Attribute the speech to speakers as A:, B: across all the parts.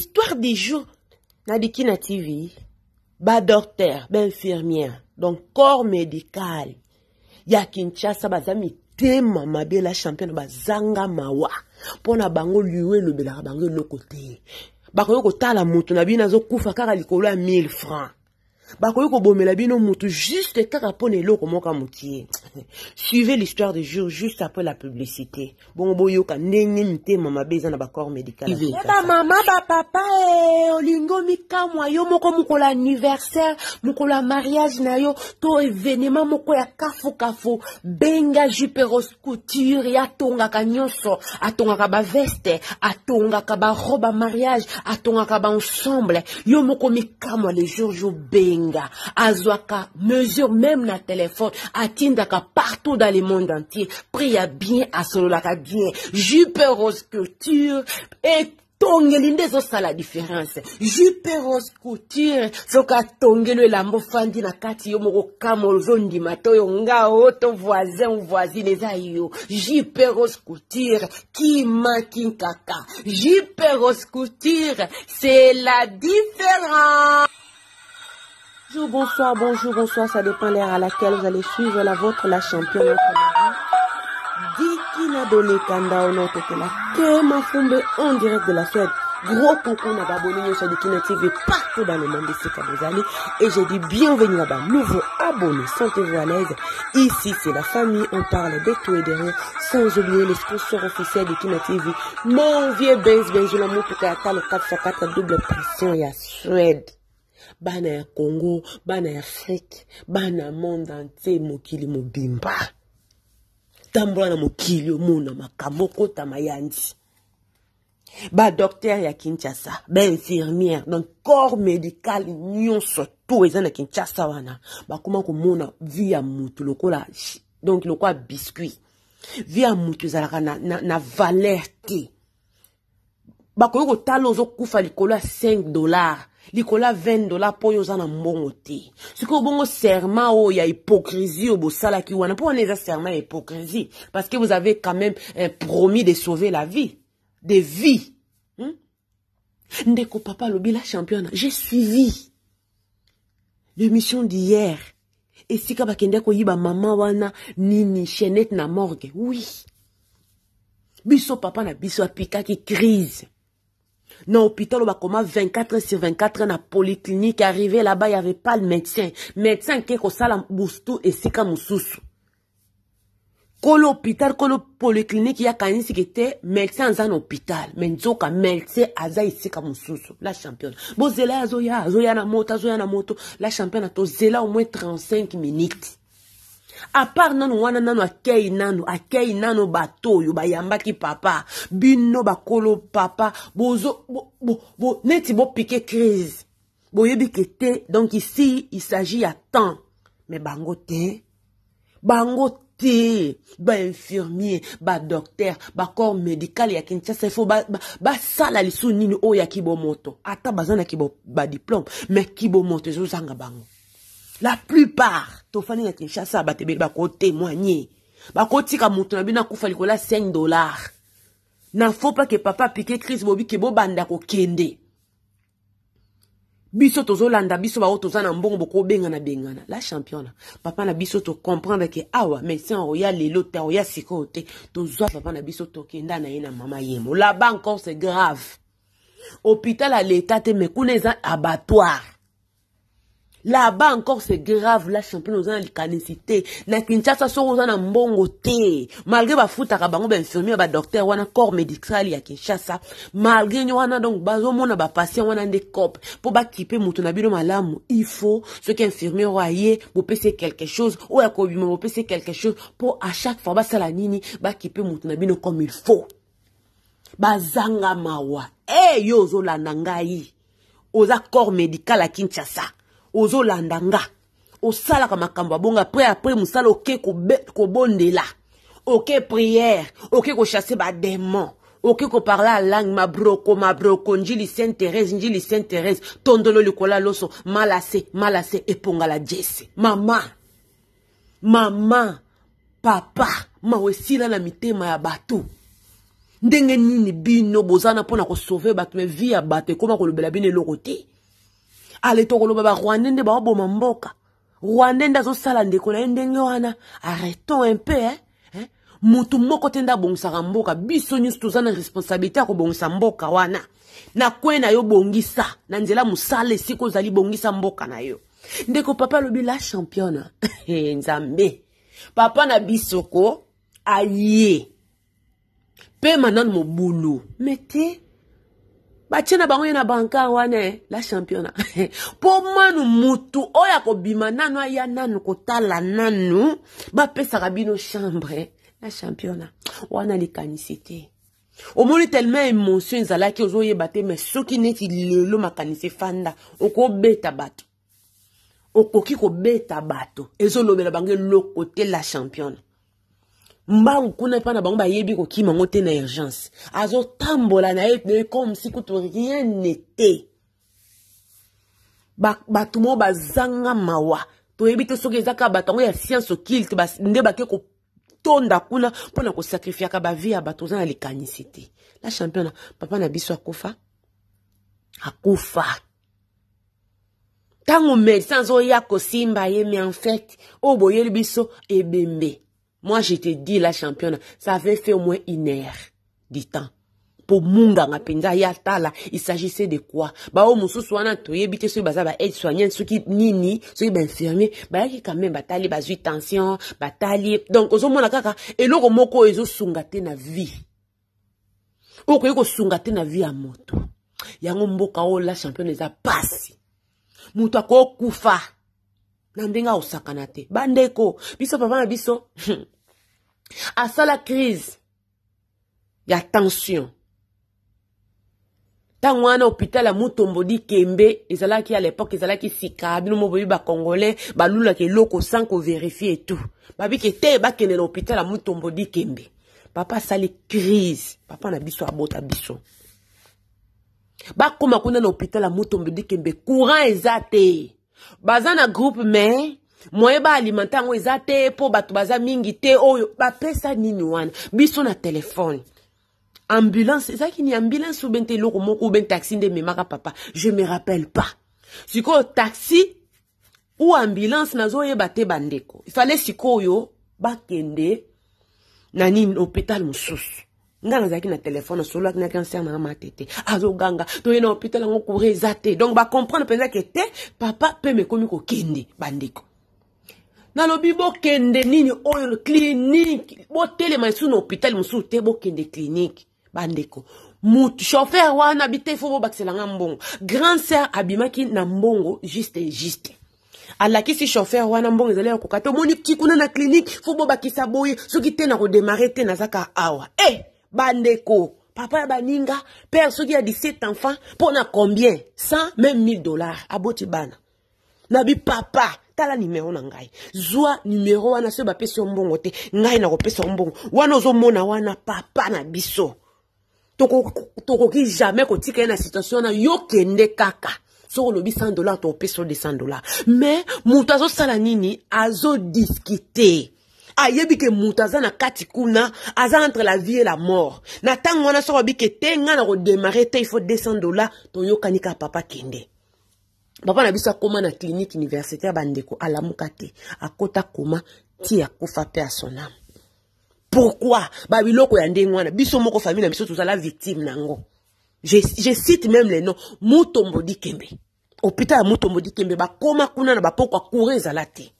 A: Histoire des jours na Bikina TV, ba docteur, ba infirmière, donc corps médical ya Kinshasa baza mitema mabe la championne bazanga mawa mpona bango liwe elobelaka bango eloko te bakoki kotala moto na bino azokufa kaka likolo ya 1000 francs bakoki bomela bino mutu juste kaka mpona eloko moko motie suivez l'histoire de jour juste après la publicité bongo boyoka ndenge mitema mama na bacorps médical bamama bapapa e eh, olingo mikamwa yo moko moko anniversaire moko la mariage na yo to evenema moko ya kafu. benga juperos couture ka atongaka kaba veste baveste kaba barobe robe mariage kaba ensemble yo moko mikamwa le jour jour benga moninga azwaka mesure meme na telefone atindaka partout dans le monde entier prix ya bien asololaka bien jupe rose culture et tongeli nde ezosala différence jupe rose couture soki atongeli elamba ofandi na kati yo moko kama ozondima to oyo nga o oh, to voisin o oh, voisine eza yo jupe rose couture kimaki kaka jupe rose couture c'est la différence Bonjour, bonsoir, bonjour, bonsoir, ça dépend l'ère à laquelle vous allez suivre la vôtre, la championne. Dikina Doné Kanda la Kema Fumbe en direct de la fête. Gros on n'a abonné sur Dikina TV partout dans le monde ici allez. Et j'ai dit bienvenue là-bas, nouveau abonné, sentez-vous à l'aise. Ici, c'est la famille, on parle de tout et de rien, sans oublier les sponsors officiels de Kine TV. Mon vieux Benz Benjola Moutouka, le 4 double pression, et à Suède. bana ya congo bana ya afrike bana monde entier mokili mobimba tambola na mokili omona makambo okota mayandi badoktere ya kinshasa bainfirmiere donc corps médical nyonso to eza na kinshasa wana bakóma komona vi ya motu lokola donc lokola biscuit vi ya motu ezalaka na, na, na valeur te bakoki kotala ozokufa likolo ya 5 dollar likolo ya 20 dola mpo oyo oza na mbongo te sikoyo bongo serma oyo ya hypocrisie oyo bosalaki wana mpo wana eza serma ya hypocrisie parce que vous avez quand même eh, promis de sauver la vie de vie hmm? ndeko papa alobi la championnat j'ai suivi l'émission d'hier esika bakendaki koyiba mama wana nini chenette na morgue oui biso papa na biso apikaki crise na hôpital bakoma 24 sur 24 na polyclinique arrivé là-bas il y avait pas le médecin médecin nke kosala bustu esika mosusu kolo hôpital kolo polyclinique ya kanisiki te médecin aza na hôpital me nzoka médecin aza esika mosusu la championne bozela ye azoya azoya na moto azoya na moto la championne atozela au moins 35 minutes apart nanu wana nanu akei nanu akei nanu bato oyo bayambaki papa bino bakolo papa bozo bo, bo, bo, neti bopike crise boyebi ke te donc ici il s'agit ya temps me bango te bango te bainfirmier badokter bacorps médical ya kinshasa ifo basala ba, ba lisu nini oyo ya kibomoto ata baza na kibo badiplome me kibomoto ezozanga bango La plupart, tofani na kinshasa bato ebele bakotémoigne bakotika moto na bino akufa likolo ya 5 dollars. na faut pas que papa pique crise bobi ke bobanda kende. biso landa, biso ba toza na mbongo bokobengana bengana la championa papa na biso tocomprendre ke awa ah en royal lelo te oya sikoyo te Tozo papa na biso kenda na yena na mama yemo La encore c'est grave hôpital à l'état te me kuna abattoir. là-bas encore c'est grave la champion oza na likanisi te na kinshasa soki oza na mbongo te malgré bafutaka bango bainfirmier badocteur wana corps médical ya kinshasa malgré nyo wana donc bazomona bapatient wana nde cope mpo bakipe moto na bino malamu ifaut soki infirmier oyo aye bopesi ye quelque chose oyo akobima bopesi ye quelque chose mpo a chaque fois basala nini bakipe moto na bino comme il faut bazanga mawa e eh, hey, yo ozolanda ngai oza corps médical ya kinshasa ozolanda nga osalaka makambo abongo apres apres mosala oke kobondela oke priere oke kochasse bademon oke koparla alange mabroko mabroko njili saint therese njili saint therese tondolo likolo ya loso malase malase epongala jese mama mama papa mawe esila na mitema ya bato ndenge nini bino bozana mpo na kosauve bato me vi ya bato ekóma kolobela bino eloko te ale tokoloba barwande nde baoboma mboka rwande nde azosala ndeko na ye ndenge wana arreton mpe eh? eh? motu moko te nde abongisaka mboka biso nyonso toza na responsabilité ya kobongisa mboka wana na kwe na yo bongisa na nzela mosala esika ozali bongisa mboka na yo ndeko papa alobi la championne eh, nzambe papa na bisoko aye mpe mananu mobulu me te batie na bango ye na bankan wana la championa mpo manu mutu oyo akobima nanu aya nanu kotala nanu bapesaka bino chambre na championa wana likanisi te omoni tellement émotion ezalaki ozoyeba te mai soki neti lelo makanisi efanda okobeta bato okoki kobeta bato ezolobela bango eloko te la championa mbangu kuna epai na bango bayebi kokima ngo te na urgence azotambola na ye na ye comme si kutu rien nete bato moko bazanga mawa toyebi te soki ezaka bato yango ya science okilte nde bake kotonda kuna mpona kosacrifiaka bavie ya bato oza na likanisi te la championa papa na biso akufa akufa ntango médecin azoya kosimba ye mais en fait oyo boyeli biso ebembe Moi, je te dis, la championne, ça avait fait au moins une heure du temps. Pour munganga penza ya tala, il s'agissait de quoi? Ba o oh, mususu wana toyebi te soki baza ba aide soignante soki nini, soki ba infirmier, ba yaki quand même batali bazwi tension, batali. Donc ozomona kaka eloko moko ezosunga te na vie. Okoki kosunga te na vie ya moto. Yango mboka oyo oh, la championne eza pasi. Moto akokufa. na ndenge akosakana te bandeko biso papa na biso asala crise ya tension ntango wana hôpital ya mutombodi kembe ezalaki à l'époque ezalaki sika bino moboyi bacongolais balulaka eloko sans koverifie tout babiki te bakende na hôpital ya mutombodi kembe papa asali crise papa na biso abota biso bakóma kuna na hôpital ya mutombodi kembe courant eza te baza na groupe mais moye baalimante yango eza te mpo bato baza mingi te oyo bapesa nini wana biso na telefone ambulance ezalaki ni ambulance ou bien te eloko moko ou bien taxi nde ememaka papa je me rappelle pas sikoyo taxi ou ambulance nazoyeba te bandeko ifale sikoyo bakende na nini hôpital mosusu ndanga azalaki na telefone solo akinaki anser na nga matete azoganga toye na hôpital yango coure eza te donc bacomprendre mpenza ke te papa mpe mekomi kokende bandeko nalobi bokende nini oyo klinike botelema lisusu na hôpital mosusu te bokende klinike bandeko mutu chauffeur wana bite fo bobakiselanga mbongo grand sœur abimaki na mbongo juste juste alakisi chauffeur wana mbongo ezali ya koka te omoni ti kuna na klinike fo bobakisa boye soki te na kodemare te nazaka awa e eh! hey! bandeko papa ya baninga pere soki ya 17 enfants mpo na combien 100 même 1000 dollars aboti bana na bipapa tala nimero na ngai zwa nimero wana soki bapesi yo mbongo te ngai nakopesa yo mbongo wana ozomona wana papa na biso tokoki jamais kotika ye na situation wana yo kende kaka soki olobi 100 dollar tokopesa yo 200 dollar me moto azosala nini azodiskite ayebi ke moto aza na kati kuna aza entre la vie et la mort na ntango wana soko abi ke te ngai na kodemare te ifo 200 dola toyokani kaka papa kende papa na biso akóma na clinique université ya bandeko alamuka te akóta koma ti akufa mpe asonam pourkui babiloko ya ndenge wana biso moko famille na biso tozala victime na yango je, je cite même le nom mutombodi kembe hôpital ya mutombodi kembe bakóma kuna na bapoko akure ezala te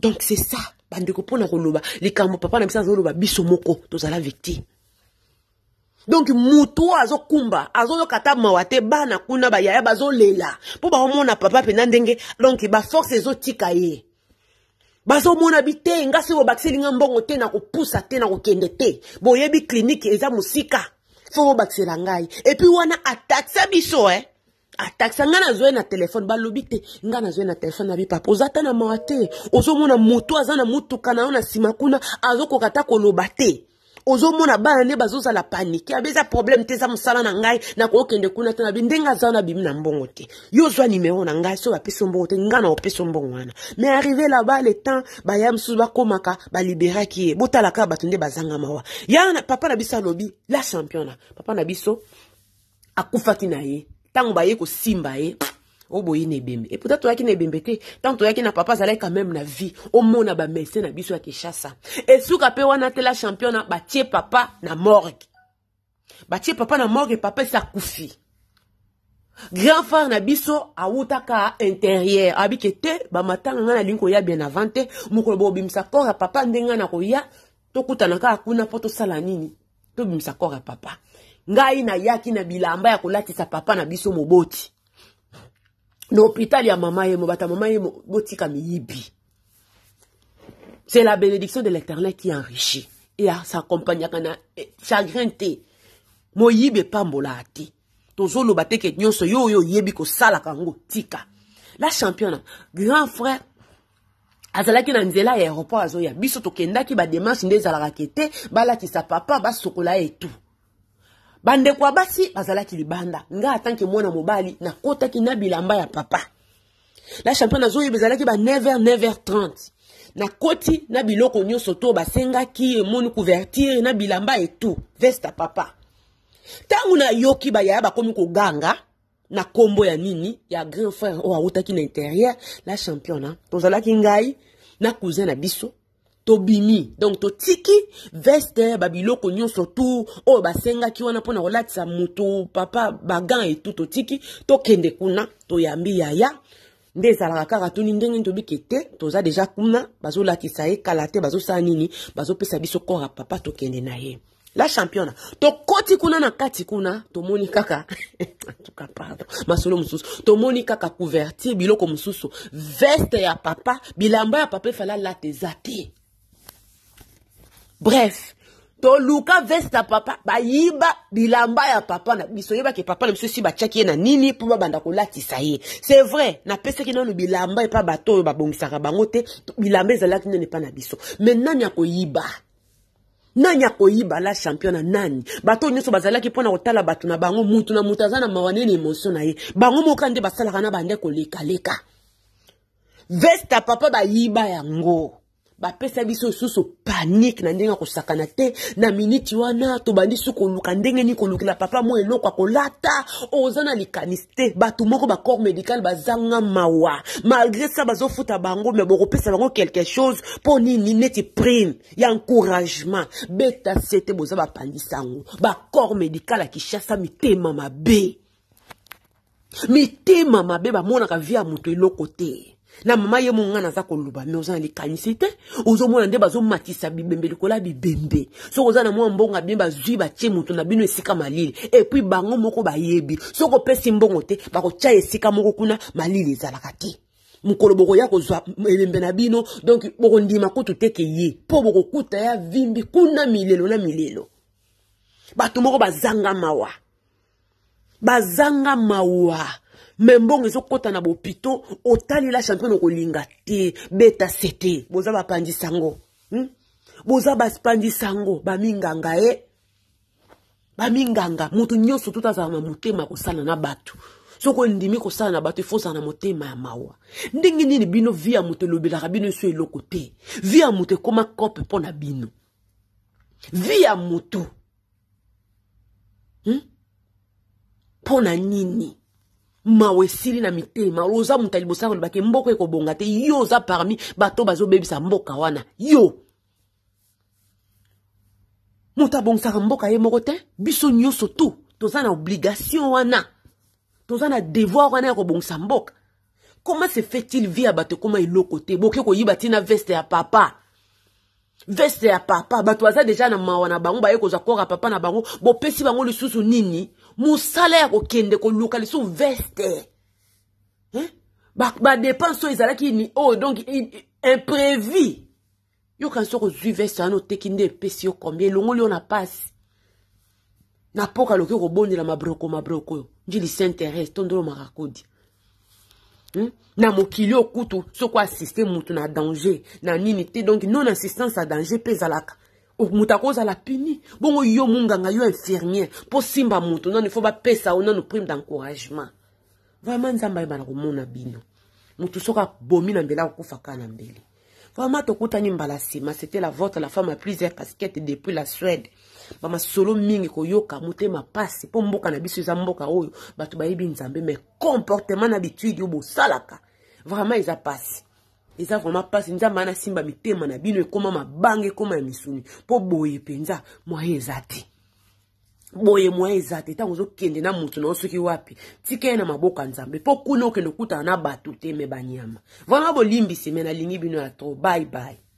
A: donc c'est ça bandeko mpona koloba likambo papa na biso azoloba biso moko tozala victime donk motu azokumba azoyoka ata mawa te bana kuna bayaya bazolela mpo baomona papa mpena ndenge donk baforce ezotika ye bazomona bi te nga soki bobakiselinga mbongo te na kopusa te na kokende te boyebi klinike eza mosika fo bobakisela ngai epui wana atakse biso e eh? atakisa ngai nazwa ye na telefone balobi te ngai nazwa ye na telefone abi papa oza ata na mawa te ozomona moto aza na motuka na yo na nsima kuna azokoka ata koloba te ozomona bana nde bazozala panike abe eza problème te eza mosala na ngai nakokende kuna te nabi ndenge aza wana bimi na mbongo te yo ozwa nimero na ngai soki bapesi mbongo te ngai na opesi mbongo wana mais arrive là-bas le temps baya mosusu bakómaka baliberaki ye botala kaka bato nde bazanga mawa ya papa na biso alobi la champion na papa na biso akufaki na ye ntango baye kosimba eh. oh, ye oboyi na ebembe eputa toyaki na ebembe te ntango toyaki na papa azalaki quand même na vie omona bamedecin na biso ya kinshasa esuka mpe wana tela champion na batie papa na morgue batie papa na morgue papa esi akufi grand frère na biso awutaka intérieur abike te bamatanga ngai nalingi koya bien avant te mokolo bobimisa corps ya papa ndenge ngai nakoya tokutana kaka kuna mpo tosala nini tobimisa corps ya papa ngai yaki na bilamba ya sa papa na biso moboti na hôpital ya mama yemo bata mama yemo botika miyibi c'est la bénédiction de l'éternel qui enrichit et compagnie, na eh, chagrin te moyibi epambolaa te tozoloba te ke nyonso yo yebi ko sala kango tika la championne grand frère azalaki na azo ya aéroport azoya biso ba bademarshe nde rakete bala ki sa papa basokola et tout bandeko ya basi bazalaki libanda ngai atanke mwana mobali nakotaki na bilamba ya papa na champagne nazoyeba ezalaki ba 9h 9h30 nakoti na biloko nyonso to basengaki emoni couvertire na bilamba etu veste ya papa ntango nayoki bayaya bakomi koganga na kombo ya nini ya grand frère oyo autaki na interieur la champion na tozalaki ngai na cousin na biso tobimi donc totiki veste babiloko nyonso tu oyo basengaki wana mpona kolatisa motu papa bagan etu totiki tokende kuna toyambi yaya nde ezalaka kaka tuni ndenge nini tobiki te toza deja kuna bazolatisa ye kala te bazosala nini bazopesa biso kora papa tokende na ye la championa tokoti kuna na kati kuna tomoni kaka antuka pardon masolo mosusu tomoni kaka couverture biloko mosusu veste ya papa bilamba ya papa efala lata eza te bref toluka veste ya papa bayiba bilamba ya papa na biso oyebaki papa na biso si batiaki ye na nini mpo babanda kolatisa ye c'est vrai napesaki nano bilamba epa bato oyo babongisaka bango te bilamba ezalaki nano epa na biso me nani akoyiba nani akoyiba la champion na nani bato oyo nyonso bazalaki mpona kotala bato na bango mutu na mutu aza na mawa nini émotion na ye bango moka nde basalaka na bande kolekaleka veste ya papa bayiba yango bapesa biso lisusu panike na ndenge ya kosakana te na miniti wana tobandi su koluka ndenge nini kolukela papa mo eloko akolata oza na likanisi te bato moko bacorps médical bazanga mawa malgré sa bazofuta bango me bokopesa bango quelque chose mpo nini neti prime ya encouragement beta se te boza bapangisa yango bacorps médical ya kishasa mitema mabe mitema mabe bamonaka vi ya moto eloko te na mama ye monga naza koloba me oza na likanisi te ozomona nde bazomatisa bibembe likolo ya bibembe soki oza na mwa mbongo bien bazwi batie moto na bino esika malili epuis bango moko bayebi soki opesi mbongo te bakotya esika moko kuna malili ezalaka te mokolo bokoya kozwa elembe na bino donk bokondima kutu teke ye mpo bokokuta ya vimbi kuna milelo na milelo bato moko bazanga mawa bazanga mawa me mbongo ezokɔta na bopito otalela champion okolinga te beta sete boza bapandisa ngo hmm? boza bapandisa ngo baminganga ye eh? baminganga moto nyonso to tazala na motema kosala na bato soko ndimi kosala na bato efozala na motema ya mawa ndenge nini bino vi ya moto elobelaka bino eso eloko te vi ya moto ekóma kope mpo na bino vi ya moto hmm? mpo hmm? na nini mawa esili na mitema oza moto ya liboso akoloba ke mboka ekobonga te yo oza parmi bato bazobebisa mboka wana yo moto abongisaka mboka ye moko te biso nyonso tu toza na obligation wana toza na devoir wana ya kobongisa mboka comment se fait-il vie ya bato ekoma eloko te boke koyiba ntina veste ya papa veste ya papa bato baza deja na mawa na bango baye kozwa kora papa na bango bopesi bango lisusu nini mosala ya kokende koluka lisu veste badepense oyo ezalaki ni oyo oh, donc imprévu yokani soki ozwi veste wana oteki nde epesi yo combien elongoli yo na pasi na mpoka aloki kobondela mabroko mabroko oyo njili saint-therese tondolo marakodi Hmm? na mokili okutu soki asiste motu na danger na nini te donc non assistance ya danger mpe ezalaka moto akozala puni bongo yo monganga yo infirmière mpo simba moto nano ifo bapesa o nano prime d'encouragement vraimen nzambe ayeba na komona bino motu soki abomi na mbele akokufa kaka na mbele vraimen tokutani mbala nsima c'était la vote la femme a plusieurs casquette depuis la suède bamasolo mingi koyoka motema pasi mpo mboka na biso eza mboka oyo bato bayebi nzambe mais comportement na bitwidi oyo bosalaka vraimen eza pasi eza vraiment mpasi nzambe ana simba mitema na bino ekóma mabanga ekóma ya misuni mpo boye mpenza mwaye eza te boye mwa eza te ntango ozokende na motu na yo soki wapi tika ye na maboko ya nzambe mpo kuna okende okutana na bato te me banyama vraimen bolimbisi me nalingi bino ya tro bye bye